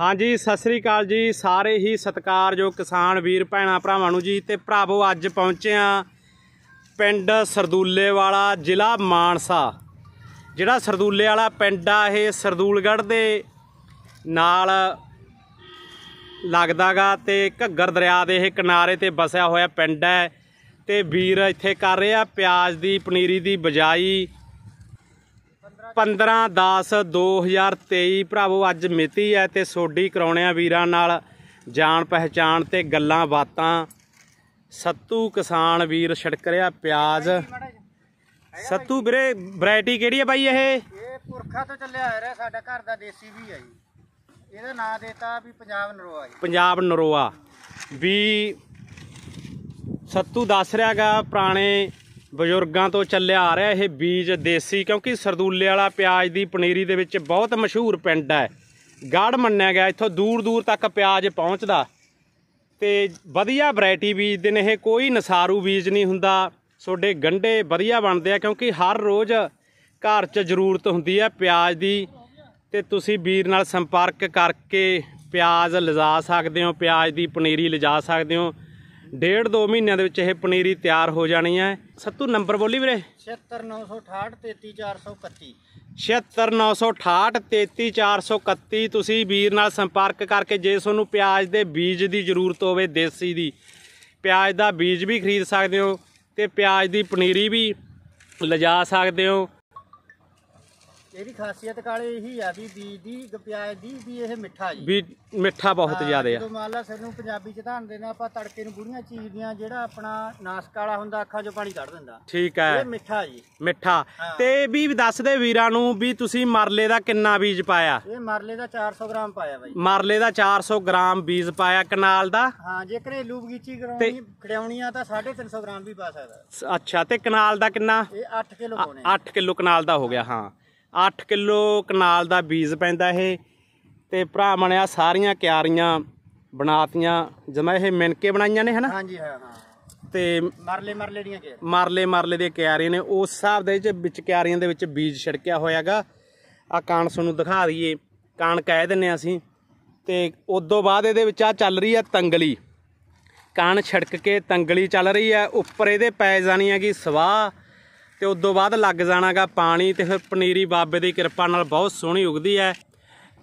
ਹਾਂਜੀ ਸਤਿ ਸ੍ਰੀ ਅਕਾਲ ਜੀ ਸਾਰੇ ਹੀ ਸਤਿਕਾਰਯੋਗ ਕਿਸਾਨ ਵੀਰ ਭੈਣਾ ਭਰਾਵਾਂ ਨੂੰ ਜੀ ਤੇ ਭਰਾਵੋ ਅੱਜ ਪਹੁੰਚੇ ਆ ਪਿੰਡ ਸਰਦੂਲੇ ਵਾਲਾ ਜ਼ਿਲ੍ਹਾ ਮਾਨਸਾ ਜਿਹੜਾ ਸਰਦੂਲੇ ਵਾਲਾ ਪਿੰਡ ਆ ਇਹ ਸਰਦੂਲਗੜ੍ਹ ਦੇ ਨਾਲ ਲੱਗਦਾਗਾ ਤੇ ਘੱਗਰ ਦਰਿਆ ਦੇ ਇਹ ਕਿਨਾਰੇ ਤੇ ਬਸਿਆ ਹੋਇਆ ਪਿੰਡ ਹੈ ਤੇ ਵੀਰ ਇੱਥੇ ਕਰ ਰਿਹਾ ਪਿਆਜ਼ ਦੀ ਪਨੀਰੀ ਦੀ ਬਜਾਈ 15/10/2023 ਭਰਾਵੋ ਅੱਜ ਮਿਤੀ ਹੈ ਤੇ ਸੋਡੀ ਕਰਾਉਣਿਆ ਵੀਰਾਂ ਨਾਲ ਜਾਣ ਪਹਿਚਾਣ ਤੇ ਗੱਲਾਂ ਬਾਤਾਂ ਸੱਤੂ ਕਿਸਾਨ ਵੀਰ ਛਿੜਕ ਰਿਹਾ ਪਿਆਜ਼ ਸੱਤੂ ਵੀਰੇ ਵੈਰਾਈਟੀ ਕਿਹੜੀ ਹੈ ਬਾਈ ਇਹ ਇਹ ਪੁਰਖਾ ਤੋਂ ਚੱਲਿਆ ਆ ਰਿਹਾ ਸਾਡਾ ਘਰ ਦਾ ਦੇਸੀ ਵੀ ਹੈ ਜੀ ਇਹਦਾ ਨਾਂ ਦਿੱਤਾ ਵੀ ਪੰਜਾਬ ਨਰੋਆ ਜੀ ਪੰਜਾਬ ਨਰੋਆ ਵੀ ਸੱਤੂ ਦੱਸ ਰਿਹਾਗਾ ਪੁਰਾਣੇ ਬਜ਼ੁਰਗਾਂ ਤੋਂ ਚੱਲਿਆ ਆ ਰਿਹਾ ਇਹ ਬੀਜ ਦੇਸੀ ਕਿਉਂਕਿ ਸਰਦੂਲੇ ਵਾਲਾ ਪਿਆਜ਼ ਦੀ ਪਨੀਰੀ ਦੇ ਵਿੱਚ ਬਹੁਤ ਮਸ਼ਹੂਰ ਪਿੰਡ ਹੈ ਗਾੜ ਮੰਨਿਆ ਗਿਆ ਇੱਥੋਂ ਦੂਰ ਦੂਰ ਤੱਕ ਪਿਆਜ਼ ਪਹੁੰਚਦਾ ਤੇ ਵਧੀਆ ਵੈਰਾਈਟੀ ਬੀਜ ਦੇ ਨੇ ਇਹ ਕੋਈ ਨਸਾਰੂ ਬੀਜ ਨਹੀਂ ਹੁੰਦਾ ਛੋਡੇ ਗੰਡੇ ਵਧੀਆ ਬਣਦੇ ਆ ਕਿਉਂਕਿ ਹਰ ਰੋਜ਼ ਘਰ 'ਚ ਜ਼ਰੂਰਤ ਹੁੰਦੀ ਹੈ ਪਿਆਜ਼ ਦੀ ਤੇ ਤੁਸੀਂ ਵੀਰ ਨਾਲ ਸੰਪਰਕ ਕਰਕੇ ਪਿਆਜ਼ ਲਿਜਾ ਸਕਦੇ ਹੋ ਪਿਆਜ਼ ਦੀ ਪਨੀਰੀ ਲਿਜਾ ਸਕਦੇ ਹੋ ਡੇਢ ਦੋ ਮਹੀਨਿਆਂ ਦੇ ਵਿੱਚ ਇਹ ਪਨੀਰੀ ਤਿਆਰ ਹੋ ਜਾਣੀ ਹੈ ਸੱਤੂ ਨੰਬਰ ਬੋਲੀ ਵੀਰੇ 76968333431 76968333431 ਤੁਸੀਂ ਵੀਰ ਨਾਲ ਸੰਪਰਕ ਕਰਕੇ ਜੇ ਤੁਹਾਨੂੰ ਪਿਆਜ਼ ਦੇ ਬੀਜ ਦੀ ਜ਼ਰੂਰਤ ਹੋਵੇ ਦੇਸੀ ਦੀ ਪਿਆਜ਼ ਦਾ ਬੀਜ ਵੀ ਖਰੀਦ ਸਕਦੇ ਹੋ ਤੇ ਪਿਆਜ਼ ਦੀ ਪਨੀਰੀ ਵੀ ਲਿਜਾ ਸਕਦੇ ਹੋ ਇਹਦੀ ਖਾਸੀਅਤ ਕਾਲੇ ਇਹੀ ਆ ਵੀ ਬੀਜ ਦੀ ਗਪਿਆਜ ਦੀ ਵੀ ਇਹ ਮਿੱਠਾ ਜੀ ਵੀ ਮਿੱਠਾ ਬਹੁਤ ਜ਼ਿਆਦਾ ਆ ਜਦੋਂ ਮੰਨ ਲਾ ਸਾਨੂੰ ਪੰਜਾਬੀ ਚ ਧਾਨ ਦੇਣਾ ਆਪਾਂ ਤੜਕੇ ਨੂੰ ਚੀਜ਼ ਚੀਰਦੀਆਂ ਜਿਹੜਾ ਆਪਣਾ ਨਾਸਕ ਵਾਲਾ ਹੁੰਦਾ ਅੱਖਾਂ ਚੋਂ ਪਾਣੀ ਕੱਢ ਦਿੰਦਾ ਠੀਕ ਹੈ ਇਹ ਮਿੱਠਾ ਜੀ ਮਿੱਠਾ ਤੇ ਵੀ ਦੱਸ ਦੇ ਵੀਰਾਂ ਨੂੰ ਵੀ ਤੁਸੀਂ ਮਰਲੇ ਦਾ ਕਿੰਨਾ ਬੀਜ ਪਾਇਆ ਇਹ ਮਰਲੇ ਦਾ 400 ਗ੍ਰਾਮ ਪਾਇਆ ਬਾਈ ਮਰਲੇ ਦਾ 400 ਗ੍ਰਾਮ ਬੀਜ ਪਾਇਆ ਕਨਾਲ ਦਾ ਹਾਂ ਜੇ ਘਰੇਲੂ ਬਗੀਚੀ ਕਰਾਉਣੀ ਖੜਿਆਉਣੀ ਆ ਤਾਂ 350 ਗ੍ਰਾਮ ਵੀ ਪਾ ਸਕਦਾ ਅੱਛਾ ਤੇ ਕਨਾਲ ਦਾ ਕਿੰਨਾ ਇਹ 8 ਕਿਲੋ ਪਾਉਣੇ 8 ਕਿਲੋ ਕਨਾਲ ਦਾ ਹੋ ਗਿਆ ਹਾਂ 8 ਕਿਲੋ ਕਨਾਲ ਦਾ ਬੀਜ ਪੈਂਦਾ ਇਹ ਤੇ ਭਰਾ ਮਣਿਆ ਸਾਰੀਆਂ ਕਿਆਰੀਆਂ ਬਣਾਤੀਆਂ ਜਿਵੇਂ ਇਹ ਮਿਣਕੇ ਬਣਾਈਆਂ ਨੇ ਹਨਾ ਹਾਂਜੀ ਹਾਂ ਤੇ ਮਰਲੇ ਮਰਲੇ ਦੀਆਂ ਕਿਆਰੀਆਂ ਮਰਲੇ ਮਰਲੇ ਦੇ ਕਿਆਰੀਆਂ ਨੇ ਉਸ ਹਿਸਾਬ ਦੇ ਵਿੱਚ ਕਿਆਰੀਆਂ ਦੇ ਵਿੱਚ ਬੀਜ ਛਿੜਕਿਆ ਹੋਇਆਗਾ ਆ ਕਾਣਸ ਨੂੰ ਦਿਖਾ ਦਈਏ ਕਾਣ ਕਹਿ ਦਿੰਨੇ ਅਸੀਂ ਤੇ ਉਦੋਂ ਬਾਅਦ ਇਹਦੇ ਵਿੱਚ ਆ ਚੱਲ ਰਹੀ ਆ ਤੰਗਲੀ ਕਾਣ ਛਿੜਕ ਕੇ ਤੰਗਲੀ ਚੱਲ ਰਹੀ ਆ ਉੱਪਰ ਇਹਦੇ ਪੈ ਜਾਣੀ ਆ ਕਿ ਸਵਾਹ ਤੇ ਉਸ ਤੋਂ ਬਾਅਦ ਲੱਗ ਜਾਣਾਗਾ ਪਾਣੀ ਤੇ ਫਿਰ ਪਨੀਰੀ ਬਾਬੇ ਦੀ ਕਿਰਪਾ ਨਾਲ ਬਹੁਤ ਸੋਹਣੀ ਉਗਦੀ ਹੈ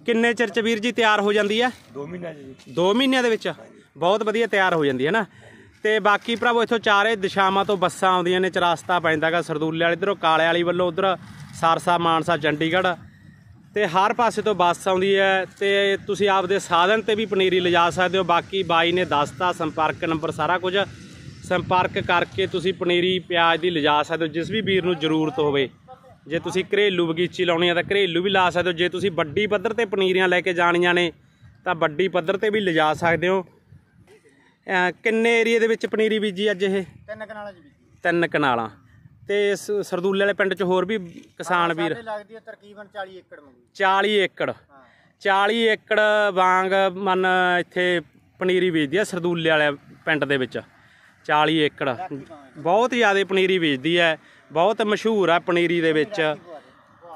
ਕਿੰਨੇ ਚਿਰ ਚ ਵੀਰ ਜੀ ਤਿਆਰ ਹੋ ਜਾਂਦੀ ਹੈ 2 ਮਹੀਨਿਆਂ ਜੀ 2 ਮਹੀਨਿਆਂ ਦੇ ਵਿੱਚ ਬਹੁਤ ਵਧੀਆ ਤਿਆਰ ਹੋ ਜਾਂਦੀ ਹੈ ਨਾ ਤੇ ਬਾਕੀ ਭਰਾਵੋ ਇੱਥੋਂ ਚਾਰੇ ਦਿਸ਼ਾਵਾਂ ਤੋਂ ਬੱਸਾਂ ਆਉਂਦੀਆਂ ਨੇ ਚਰਾਸਤਾ ਪੈਂਦਾਗਾ ਸਰਦੂਲੇ ਵਾਲੇ ਇਧਰੋਂ ਕਾਲੇ ਵਾਲੀ ਵੱਲੋਂ ਉਧਰ ਸਰਸਾ ਮਾਨਸਾ ਚੰਡੀਗੜ੍ਹ ਤੇ ਹਰ ਪਾਸੇ ਤੋਂ ਬੱਸ ਆਉਂਦੀ ਹੈ ਤੇ ਤੁਸੀਂ ਆਪਦੇ ਸਾਧਨ ਤੇ ਵੀ ਪਨੀਰੀ ਲਿਜਾ ਸਕਦੇ ਹੋ ਬਾਕੀ ਬਾਈ ਨੇ ਦੱਸਤਾ ਸੰਪਰਕ ਨੰਬਰ ਸਾਰਾ ਕੁਝ ਸੰਪਰਕ ਕਰਕੇ ਤੁਸੀਂ ਪਨੀਰੀ ਪਿਆਜ਼ ਦੀ ਲਿਜਾ ਸਕਦੇ ਹੋ ਜਿਸ ਵੀ ਵੀਰ ਨੂੰ ਜ਼ਰੂਰਤ ਹੋਵੇ ਜੇ ਤੁਸੀਂ ਘਰੇਲੂ ਬਗੀਚੀ ਲਾਉਣੀ ਆ ਤਾਂ ਘਰੇਲੂ ਵੀ ਲਾ ਸਕਦੇ ਹੋ ਜੇ ਤੁਸੀਂ ਵੱਡੀ ਪੱਧਰ ਤੇ ਪਨੀਰੀਆਂ ਲੈ ਕੇ ਜਾਣੀਆਂ ਨੇ ਤਾਂ ਵੱਡੀ ਪੱਧਰ ਤੇ ਵੀ ਲਿਜਾ ਸਕਦੇ ਹੋ ਕਿੰਨੇ ਏਰੀਆ ਦੇ ਵਿੱਚ ਪਨੀਰੀ ਬੀਜੀ ਅੱਜ ਇਹ ਤਿੰਨ ਕਨਾਲਾਂ ਚ ਬੀਜੀ ਤਿੰਨ ਕਨਾਲਾਂ ਤੇ ਸਰਦੂਲੇ ਵਾਲੇ ਪਿੰਡ ਚ ਹੋਰ ਵੀ ਕਿਸਾਨ ਵੀਰ ਲੱਗਦੀ ਹੈ ਤਕਰੀਬਨ 40 ਏਕੜ ਮੰਗੀ 40 ਏਕੜ 40 ਏਕੜ ਵਾਂਗ ਮਨ ਇੱਥੇ ਪਨੀਰੀ ਬੀਜਦੀ ਆ ਸਰਦੂਲੇ ਵਾਲੇ ਪਿੰਡ ਦੇ ਵਿੱਚ 40 ਏਕੜ ਬਹੁਤ ਜ਼ਿਆਦਾ ਪਨੀਰੀ ਵੇਚਦੀ ਹੈ ਬਹੁਤ ਮਸ਼ਹੂਰ ਹੈ ਪਨੀਰੀ ਦੇ ਵਿੱਚ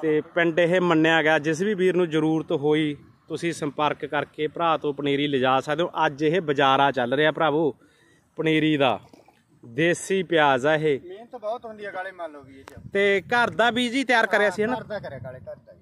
ਤੇ ਪਿੰਡ ਇਹ ਮੰਨਿਆ ਗਿਆ ਜਿਸ ਵੀ ਵੀਰ ਨੂੰ ਜ਼ਰੂਰਤ ਹੋਈ ਤੁਸੀਂ ਸੰਪਰਕ ਕਰਕੇ ਭਰਾ ਤੋਂ ਪਨੀਰੀ ਲਿਜਾ ਸਕਦੇ ਹੋ ਅੱਜ ਇਹ ਬਾਜ਼ਾਰਾ ਚੱਲ ਰਿਹਾ ਭਰਾਵੋ ਪਨੀਰੀ ਦਾ ਦੇਸੀ ਪਿਆਜ਼ ਆ ਇਹ ਮਿਹਨਤ ਬਹੁਤ ਹੁੰਦੀ ਹੈ ਕਾਲੇ ਮੰਨ ਲਓ ਵੀ ਇਹ ਤੇ ਘਰ ਦਾ ਬੀਜ ਹੀ ਤਿਆਰ ਕਰਿਆ ਸੀ ਹਨਾ ਘਰ ਦਾ ਕਰਿਆ ਕਾਲੇ ਘਰ ਦਾ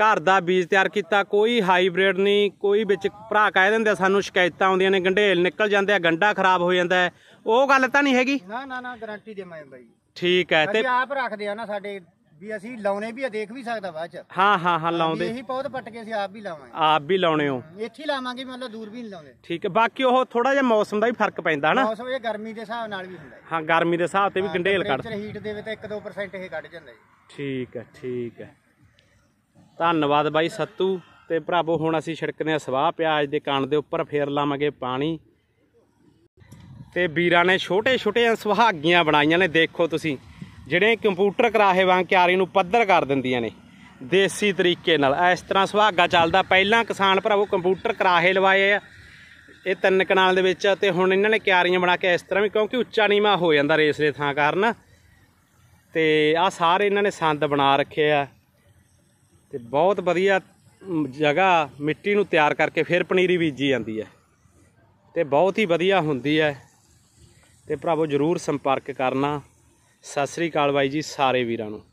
ਘਰ ਦਾ ਬੀਜ ਤਿਆਰ ਕੀਤਾ ਕੋਈ ਹਾਈਬ੍ਰਿਡ ਨਹੀਂ ਕੋਈ ਵਿੱਚ ਭਰਾ ਕਹਿ ਦਿੰਦੇ ਸਾਨੂੰ ਸ਼ਿਕਾਇਤਾਂ ਆਉਂਦੀਆਂ ਨੇ ਗੰਢੇਲ ਨਿਕਲ ਜਾਂਦੇ ਆ ਗੰਡਾ ਖਰਾਬ ਹੋ ਜਾਂਦਾ ਉਹ ਗੱਲ ਤਾਂ ਨਹੀਂ ਹੈਗੀ ਨਾ ਨਾ ਨਾ ਗਾਰੰਟੀ ਦੇ ਮੈਂ ਬਾਈ ਠੀਕ ਹੈ ਤੇ ਆਪ ਰੱਖਦੇ ਆ ਨਾ ਸਾਡੇ ਵੀ ਅਸੀਂ ਲਾਉਣੇ ਵੀ ਆ ਦੇਖ ਵੀ ਸਕਦਾ ਬਾਅਦ ਚ ਹਾਂ ਹਾਂ ਹਾਂ ਲਾਉਂਦੇ ਇਹੀ ਬਹੁਤ ਪੱਟ ਕੇ ਅਸੀਂ ਆਪ ਵੀ ਲਾਵਾਂਗੇ ਆਪ ਵੀ ਲਾਉਣੇ ਹੋ ਇੱਥੇ ਲਾਵਾਂਗੇ ਮਤਲਬ ਦੂਰ ਵੀ ਨਹੀਂ ਲਾਉਂਦੇ ਠੀਕ ਹੈ ਬਾਕੀ ਉਹ ਥੋੜਾ ਜਿਹਾ ਮੌਸਮ ਦਾ ਵੀ ਫਰਕ ਪੈਂਦਾ ਹਨਾ ਮੌਸਮ ਇਹ ਗਰਮੀ ਦੇ ਹਿਸਾਬ ਨਾਲ ਵੀ ਹੁੰਦਾ ਹਾਂ ਗਰਮੀ ਦੇ ਹਿਸਾਬ ਤੇ ਵੀ ਗੰਢੇਲ ਕੱਢ ਹੀਟ ਦੇਵੇ ਤਾਂ 1-2% ਇਹ ਕੱਢ ਜਾਂਦਾ ਜੀ ਠੀਕ ਹੈ ਠੀਕ ਹੈ ਧੰਨਵਾਦ ਬਾਈ ਸੱਤੂ ਤੇ ਭਰਾਵੋ ਹੁਣ ਅਸੀਂ ਛਿੜਕਦੇ ਆ ਸਵਾਹ ਪਿਆਜ਼ ਦੇ ਕਣ ਦੇ ਉੱਪਰ ਫੇਰ ਲਾਵਾਂਗੇ ਪਾਣੀ ਤੇ ਵੀਰਾਂ ਨੇ ਛੋਟੇ ਛੋਟੇ ਸੁਹਾਗੀਆਂ ਬਣਾਈਆਂ ਨੇ ਦੇਖੋ ਤੁਸੀਂ ਜਿਹੜੇ ਕੰਪਿਊਟਰ ਕਰਾਹੇ ਵਾਂ ਕਿਆਰੀ ਨੂੰ ਪੱਧਰ ਕਰ ਦਿੰਦੀਆਂ ਨੇ ਦੇਸੀ ਤਰੀਕੇ ਨਾਲ ਇਸ ਤਰ੍ਹਾਂ ਸੁਹਾਗਾ ਚੱਲਦਾ ਪਹਿਲਾਂ ਕਿਸਾਨ ਭਰਾਵੋ ਕੰਪਿਊਟਰ ਕਰਾਹੇ ਲਵਾਏ ਆ ਇਹ ਤਿੰਨ ਕਨਾਲ ਦੇ ਵਿੱਚ ਤੇ ਹੁਣ ਇਹਨਾਂ ਨੇ ਕਿਆਰੀਆਂ ਬਣਾ ਕੇ ਇਸ ਤਰ੍ਹਾਂ ਵੀ ਕਿਉਂਕਿ ਉੱਚਾ ਨੀਵਾ ਹੋ ਜਾਂਦਾ ਰੇਸਲੇ ਥਾਂ ਕਾਰਨ ਤੇ ਆ ਸਾਰੇ ਇਹਨਾਂ ਨੇ ਸੰਦ ਬਣਾ ਰੱਖੇ ਆ ਤੇ ਬਹੁਤ ਵਧੀਆ ਜਗ੍ਹਾ ਮਿੱਟੀ ਨੂੰ ਤਿਆਰ ਕਰਕੇ ਫਿਰ ਪਨੀਰੀ ਬੀਜੀ ਜਾਂਦੀ ਹੈ ਤੇ ਬਹੁਤ ਹੀ ਵਧੀਆ ਹੁੰਦੀ ਹੈ ਤੇ ਭਰਾਵੋ ਜਰੂਰ ਸੰਪਰਕ ਕਰਨਾ ਸਤਿ ਸ੍ਰੀ ਅਕਾਲ ਬਾਈ ਜੀ ਸਾਰੇ ਵੀਰਾਂ ਨੂੰ